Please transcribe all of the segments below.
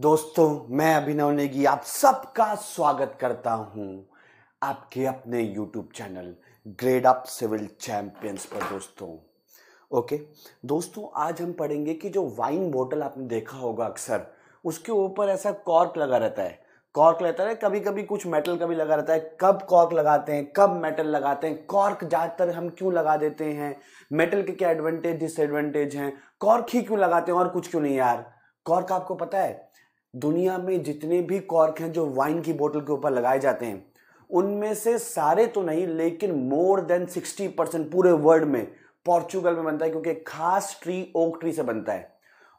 दोस्तों मैं अभिनव नेगी आप सबका स्वागत करता हूं आपके अपने YouTube channel Grade Up Civil Champions पर दोस्तों ओके दोस्तों आज हम पढ़ेंगे कि जो वाइन बोतल आपने देखा होगा अक्सर उसके ऊपर ऐसा कॉर्क लगा रहता है कॉर्क रहता है कभी कभी कुछ मेटल का भी लगा रहता है कब कॉर्क लगाते हैं कब मेटल लगाते हैं कॉर्क ज़्यादातर हम क्यों लगा देते हैं मेटल के क्या एडवांटेज डिसएडवांटेज हैं कॉर्क ही क्यों लगाते हैं और कुछ क्यों नहीं यार कॉर्क आपको पता है दुनिया में जितने भी कॉर्क हैं जो वाइन की बोतल के ऊपर लगाए जाते हैं उनमें से सारे तो नहीं लेकिन मोर देन सिक्सटी परसेंट पूरे वर्ल्ड में पोर्चुगल में बनता है क्योंकि खास ट्री ओक ट्री से बनता है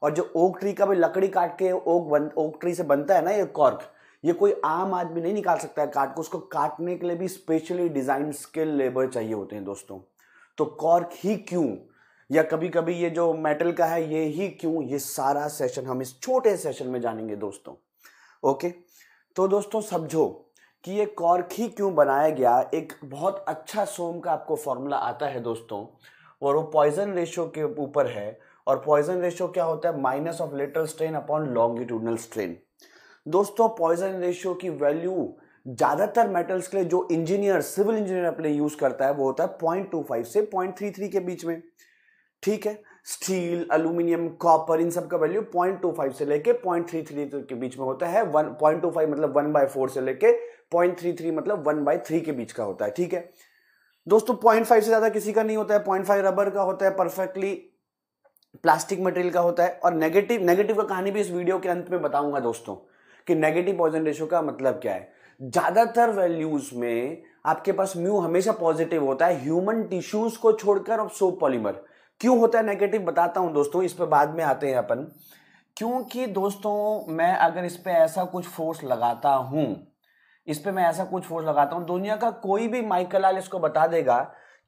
और जो ओक ट्री का भी लकड़ी काट के ओक बन ओक ट्री से बनता है ना ये कॉर्क ये कोई आम आदमी नहीं निकाल सकता है काट को उसको काटने के लिए भी स्पेशली डिजाइन स्किल लेबर चाहिए होते हैं दोस्तों तो कॉर्क ही क्यों या कभी कभी ये जो मेटल का है ये ही क्यों ये सारा सेशन हम इस छोटे सेशन में जानेंगे दोस्तों ओके तो दोस्तों समझो कि ये कॉर्क ही क्यों बनाया गया एक बहुत अच्छा सोम का आपको फॉर्मूला आता है दोस्तों और वो पॉइजन रेशो के ऊपर है और पॉइजन रेशो क्या होता है minus of lateral strain upon longitudinal strain दोस्तों पॉइजन रेशियो की वैल्यू ज़्यादातर मेटल्स के लिए जो इंजीनियर सिविल इंजीनियर अपने यूज़ करता है वो होता है पॉइंट से पॉइंट के बीच में ठीक है स्टील अल्यूमिनियम कॉपर इन सब का वैल्यू 0.25 से लेके 0.33 तो के बीच में होता है वन मतलब 1 बाय फोर से लेके 0.33 मतलब 1 बाय थ्री के बीच का होता है ठीक है दोस्तों 0.5 से ज़्यादा किसी का नहीं होता है 0.5 रबर का होता है परफेक्टली प्लास्टिक मटेरियल का होता है और नेगेटिव नेगेटिव का कहानी भी इस वीडियो के अंत में बताऊंगा दोस्तों कि नेगेटिव पॉइजन रेशो का मतलब क्या है ज़्यादातर वैल्यूज़ में आपके पास म्यू हमेशा पॉजिटिव होता है ह्यूमन टिश्यूज़ को छोड़कर और सोप पॉलीमर क्यों होता है नेगेटिव बताता हूं दोस्तों इस पर बाद में आते हैं अपन क्योंकि दोस्तों मैं अगर इस पर ऐसा कुछ फोर्स लगाता हूं इस पर मैं ऐसा कुछ फोर्स लगाता हूं दुनिया का कोई भी माइकलाल इसको बता देगा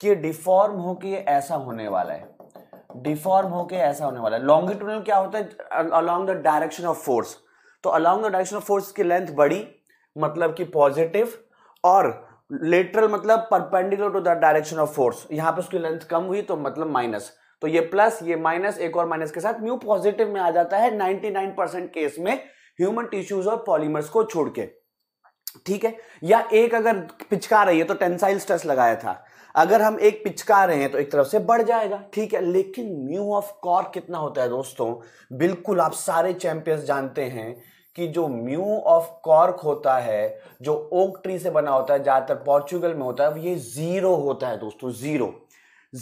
कि डिफॉर्म होके ऐसा होने वाला है डिफॉर्म होके ऐसा होने वाला है लॉन्गिट्यूडल क्या होता है along the direction of force तो along the direction of force की लेंथ बड़ी मतलब कि पॉजिटिव और लेटरल मतलब perpendicular to the direction of force यहां पे उसकी लेंथ कम हुई तो मतलब माइनस तो ये प्लस ये माइनस एक और माइनस के साथ म्यू पॉजिटिव में आ जाता है 99 परसेंट केस में ह्यूमन टिश्यूज और पॉलीमर्स को छोड़ के ठीक है या एक अगर पिचका रही है तो टेंसाइल स्ट्रेस लगाया था अगर हम एक पिचका रहे हैं तो एक तरफ से बढ़ जाएगा ठीक है लेकिन म्यू ऑफ कॉर कितना होता है दोस्तों बिल्कुल आप सारे चैंपियंस जानते हैं कि जो म्यू ऑफ कॉर्क होता है जो ओक ट्री से बना होता है ज़्यादातर पोर्चुगल में होता है ये ज़ीरो होता है दोस्तों ज़ीरो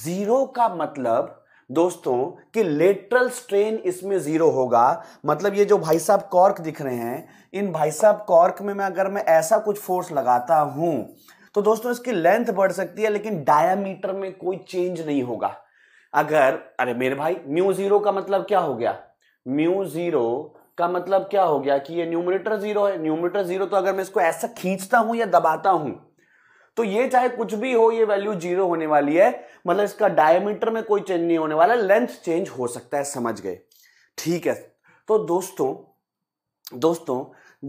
ज़ीरो का मतलब दोस्तों कि लेटरल स्ट्रेन इसमें ज़ीरो होगा मतलब ये जो भाई साहब कॉर्क दिख रहे हैं इन भाई साहब कॉर्क में मैं अगर मैं ऐसा कुछ फोर्स लगाता हूं तो दोस्तों इसकी लेंथ बढ़ सकती है लेकिन डायामीटर में कोई चेंज नहीं होगा अगर अरे मेरे भाई म्यू ज़ीरो का मतलब क्या हो गया म्यू ज़ीरो का मतलब क्या हो गया कि ये न्यूमिनेटर ज़ीरो है न्यूमिनेटर ज़ीरो तो अगर मैं इसको ऐसा खींचता हूं या दबाता हूं तो ये चाहे कुछ भी हो ये वैल्यू जीरो होने वाली है मतलब इसका डायमीटर में कोई चेंज नहीं होने वाला लेंथ चेंज हो सकता है समझ गए ठीक है तो दोस्तों दोस्तों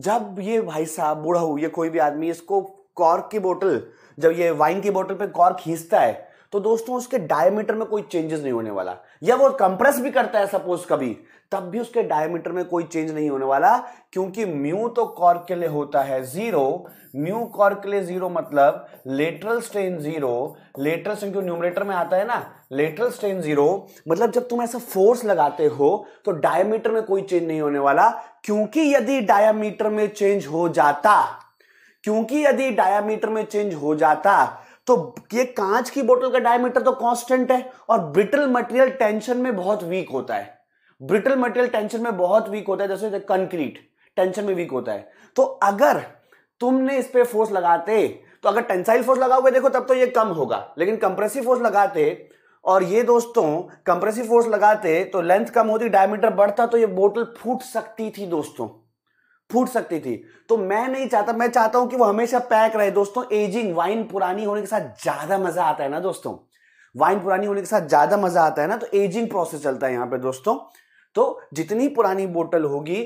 जब ये भाई साहब बूढ़ा हुई कोई भी आदमी इसको कॉर्क की बोतल जब ये वाइन की बोतल पे कॉर्क खींचता है तो दोस्तों उसके डायमीटर में कोई चेंजेस नहीं होने वाला या वो कंप्रेस भी करता है सपोज कभी तब भी उसके डायमीटर में कोई चेंज नहीं होने वाला क्योंकि म्यू तो कॉर्क के लिए होता है जीरो म्यू कॉर्क के लिए जीरो मतलब lateral strain zero lateral strain क्यों न्यूमरेटर में आता है ना लेटरल स्ट्रेन जीरो मतलब जब तुम ऐसा फोर्स लगाते हो तो डायमीटर में कोई चेंज नहीं होने वाला क्योंकि यदि डायमीटर में चेंज हो जाता क्योंकि यदि डायमीटर में चेंज हो जाता तो ये कांच की बोतल का डायमीटर तो कांस्टेंट है और ब्रिटल मटेरियल टेंशन में बहुत वीक होता है ब्रिटल मटेरियल टेंशन में बहुत वीक होता है जैसे कंक्रीट टेंशन में वीक होता है तो अगर तुमने इस पर फोर्स लगाते तो अगर टेंसाइल फोर्स लगाओगे देखो तब तो ये कम होगा लेकिन कंप्रेसिव फोर्स लगाते और ये दोस्तों कंप्रेसिव फोर्स लगाते तो लेंथ कम होती डायमीटर बढ़ता तो ये बोतल फूट सकती थी दोस्तों फूट सकती थी तो मैं नहीं चाहता मैं चाहता हूं कि वो हमेशा पैक रहे दोस्तों एजिंग वाइन पुरानी होने के साथ ज्यादा मजा आता है ना दोस्तों वाइन पुरानी होने के साथ ज्यादा मजा आता है ना तो एजिंग प्रोसेस चलता है यहां पे दोस्तों तो जितनी पुरानी बोतल होगी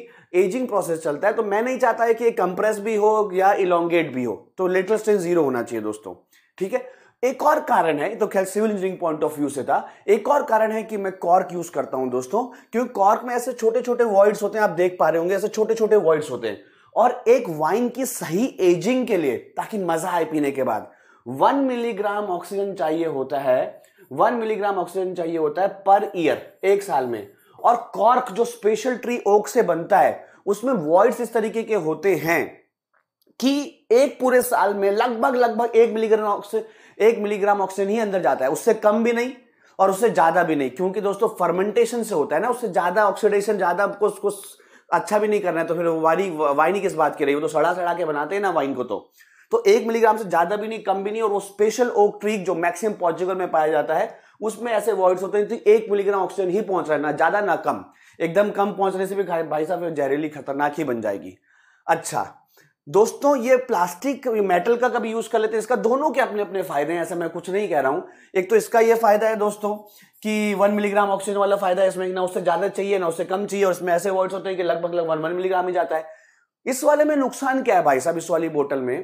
एजिंग प्रोसेस चलता है तो मैं नहीं चाहता है कि कंप्रेस भी हो या इलोंगेट भी हो तो लेटल जीरो होना चाहिए दोस्तों ठीक है एक और कारण है तो खैर civil engineering point of view से था एक और कारण है कि मैं कॉर्क यूज करता हूं दोस्तों क्योंकि कॉर्क में ऐसे छोटे छोटे वॉइड्स होते हैं आप देख पा रहे होंगे ऐसे छोटे छोटे वॉइड्स होते हैं और एक वाइन की सही एजिंग के लिए ताकि मजा आए पीने के बाद वन मिलीग्राम ऑक्सीजन चाहिए होता है वन मिलीग्राम ऑक्सीजन चाहिए होता है पर ईयर एक साल में और कॉर्क जो स्पेशल ट्री ओक से बनता है उसमें वॉइड्स इस तरीके के होते हैं कि एक पूरे साल में लगभग लगभग एक मिलीग्राम ऑक्सीजन एक मिलीग्राम ऑक्सीजन ही अंदर जाता है उससे कम भी नहीं और उससे ज्यादा भी नहीं क्योंकि दोस्तों फर्मेंटेशन से होता है ना उससे ज्यादा ऑक्सीडेशन ज्यादा आपको उसको अच्छा भी नहीं करना है तो फिर वारी वाइन ही किस बात की रही वो तो सड़ा सड़ा के बनाते हैं ना वाइन को तो तो एक मिलीग्राम से ज्यादा भी नहीं कम भी नहीं और वो स्पेशल ओक ट्रीक जो मैक्सिमम पोर्चुगल में पाया जाता है उसमें ऐसे वॉइड्स होते हैं तो एक मिलीग्राम ऑक्सीजन ही पहुंच रहा है ना ज्यादा ना कम एकदम कम पहुंचने से भी भाई साहब जहरीली खतरनाक ही बन जाएगी अच्छा दोस्तों ये प्लास्टिक मेटल का कभी यूज कर लेते हैं इसका दोनों के अपने अपने फायदे हैं ऐसा मैं कुछ नहीं कह रहा हूं एक तो इसका ये फायदा है दोस्तों कि वन मिलीग्राम ऑक्सीजन वाला फायदा है इसमें ना उससे ज्यादा चाहिए ना उससे कम चाहिए और इसमें ऐसे वर्ड्स होते हैं कि लगभग लगभग वन वन मिलीग्राम ही जाता है इस वाले में नुकसान क्या है भाई साहब इस वाली बोतल में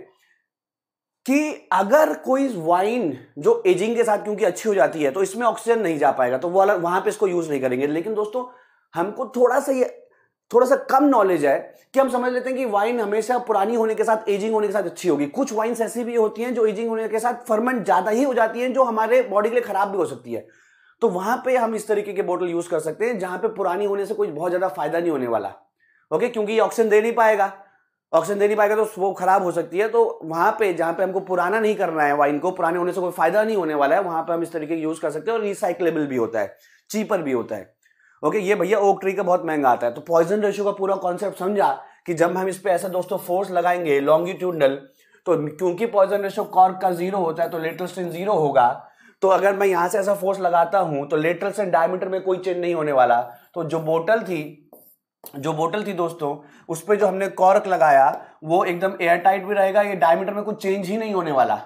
कि अगर कोई वाइन जो एजिंग के साथ क्योंकि अच्छी हो जाती है तो इसमें ऑक्सीजन नहीं जा पाएगा तो वो वहां पर इसको यूज नहीं करेंगे लेकिन दोस्तों हमको थोड़ा सा ये थोड़ा सा कम नॉलेज है कि हम समझ लेते हैं कि वाइन हमेशा पुरानी होने के साथ एजिंग होने के साथ अच्छी होगी कुछ वाइन्स ऐसी भी होती हैं जो एजिंग होने के साथ फर्मेंट ज़्यादा ही हो जाती हैं जो हमारे बॉडी के लिए ख़राब भी हो सकती है तो वहां पे हम इस तरीके के बोतल यूज़ कर सकते हैं जहां पे पुरानी होने से कोई बहुत ज़्यादा फायदा नहीं होने वाला ओके क्योंकि ये ऑक्सीजन दे नहीं पाएगा ऑक्सीजन दे नहीं पाएगा तो वो खराब हो सकती है तो वहां पे जहां पे हमको पुराना नहीं करना है वाइन को पुराने होने से कोई फायदा नहीं होने वाला है वहां पे हम इस तरीके यूज कर सकते हैं और रिसाइकलेबल भी होता है चीपर भी होता है ओके ये भैया ओक ट्री का बहुत महंगा आता है तो पॉइजन रेशो का पूरा कॉन्सेप्ट समझा कि जब हम इस पर ऐसा दोस्तों फोर्स लगाएंगे लॉन्गिट्यूडल तो क्योंकि पॉइजन रेशो कॉर्क का जीरो होता है तो लेटर स्ट्रेन जीरो होगा तो अगर मैं यहां से ऐसा फोर्स लगाता हूं तो लेटर स्ट्रेन डायमीटर में कोई चेंज नहीं होने वाला तो जो बोटल थी जो बोटल थी दोस्तों उस पर जो हमने कॉर्क लगाया वो एकदम एयर टाइट भी रहेगा ये डायमीटर में कुछ चेंज ही नहीं होने वाला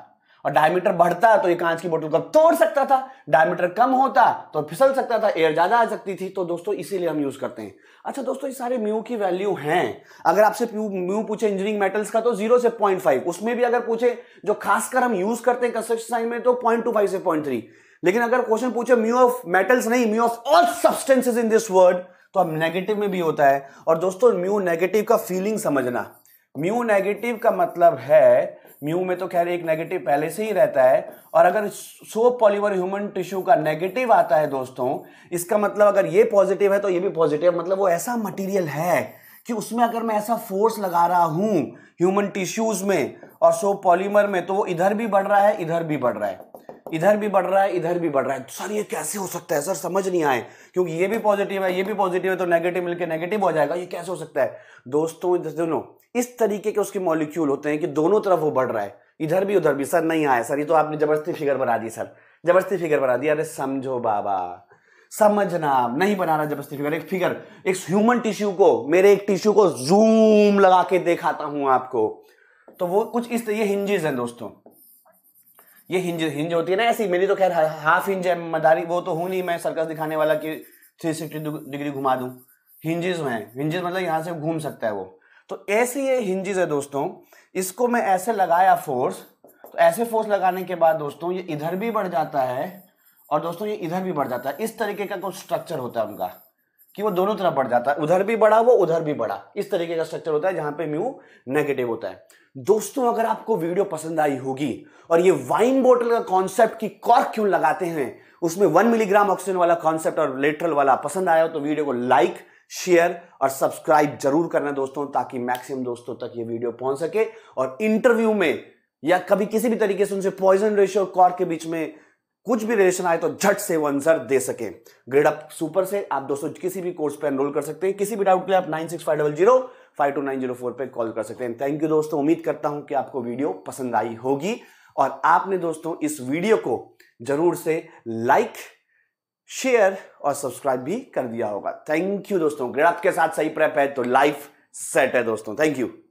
और डायमीटर बढ़ता तो ये कांच की बोतल को तोड़ सकता था डायमीटर कम होता तो फिसल सकता था एयर ज़्यादा आ सकती थी तो दोस्तों इसीलिए हम यूज़ करते हैं अच्छा दोस्तों ये सारे म्यू की वैल्यू हैं अगर आपसे म्यू पूछे इंजीनियरिंग मेटल्स का तो जीरो से पॉइंट फाइव उसमें भी अगर पूछे जो खासकर हम यूज़ करते हैं कंस्ट्रक्शन साइन में तो पॉइंट टू फाइव से पॉइंट थ्री लेकिन अगर क्वेश्चन पूछे म्यू ऑफ मेटल्स नहीं mu of all substances in this word तो अब नेगेटिव में भी होता है और दोस्तों म्यू नेगेटिव का फीलिंग समझना म्यू नेगेटिव का मतलब है म्यू में तो खैर एक नेगेटिव पहले से ही रहता है और अगर सो पॉलीवर ह्यूमन टिश्यू का नेगेटिव आता है दोस्तों इसका मतलब अगर ये पॉजिटिव है तो ये भी पॉजिटिव मतलब वो ऐसा मटेरियल है कि उसमें अगर मैं ऐसा फोर्स लगा रहा हूँ ह्यूमन टिश्यूज में और सोप पॉलीमर में तो वो इधर भी बढ़ रहा है इधर भी बढ़ रहा है इधर भी बढ़ रहा है इधर भी बढ़ रहा है सर ये कैसे हो सकता है सर समझ नहीं आए क्योंकि ये भी पॉजिटिव है ये भी पॉजिटिव है तो नेगेटिव मिलकर नेगेटिव हो जाएगा ये कैसे हो सकता है दोस्तों दोनों इस तरीके के उसके मॉलिक्यूल होते हैं कि दोनों तरफ वो बढ़ रहा है इधर भी उधर भी सर नहीं आया सर ये तो आपने जबरदस्ती फिगर बना दी सर जबरदस्ती फिगर बना दिया अरे समझो बाबा समझना नहीं बना रहा जबरदस्ती फिगर एक फिगर एक ह्यूमन टिश्यू को मेरे एक टिश्यू को जूम लगा के दिखाता हूं आपको तो वो कुछ इस ये हिंजेस हैं दोस्तों ये हिंज हिंज होती है ना ऐसी मेरी तो खैर हाफ हिंज है मदारी वो तो हूं नहीं मैं सर्कस दिखाने वाला कि थ्री सिक्सटी डिग्री घुमा दूं हिंजेस हैं हिंजेस मतलब यहां से घूम सकता है वो तो ऐसे ये हिंजिस है दोस्तों इसको मैं ऐसे लगाया फोर्स तो ऐसे फोर्स लगाने के बाद दोस्तों ये इधर भी बढ़ जाता है और दोस्तों ये इधर भी बढ़ जाता है इस तरीके का कुछ स्ट्रक्चर होता है उनका कि वो दोनों तरफ बढ़ जाता है उधर भी बढ़ा वो उधर भी बढ़ा इस तरीके का स्ट्रक्चर होता है जहां पे म्यू नेगेटिव होता है दोस्तों अगर आपको वीडियो पसंद आई होगी और ये वाइन बोतल का कॉन्सेप्ट की कॉर्क क्यों लगाते हैं उसमें वन मिलीग्राम ऑक्सीजन वाला कॉन्सेप्ट और लेटरल वाला पसंद आया हो तो वीडियो को लाइक शेयर और सब्सक्राइब जरूर करना दोस्तों ताकि मैक्सिमम दोस्तों तक ये वीडियो पहुंच सके और इंटरव्यू में या कभी किसी भी तरीके से उनसे पॉइजन रेशियो और कॉर के बीच में कुछ भी रिलेशन आए तो झट से वो आंसर दे सके ग्रेड अप सुपर से आप दोस्तों किसी भी कोर्स पे एनरोल कर सकते हैं किसी भी डाउट के लिए आप nine six five double zero five two nine zero four पर कॉल कर सकते हैं थैंक यू दोस्तों उम्मीद करता हूं कि आपको वीडियो पसंद आई होगी और आपने दोस्तों इस वीडियो को जरूर से लाइक शेयर और सब्सक्राइब भी कर दिया होगा थैंक यू दोस्तों अगर आपके साथ सही प्रेप है तो लाइफ सेट है दोस्तों थैंक यू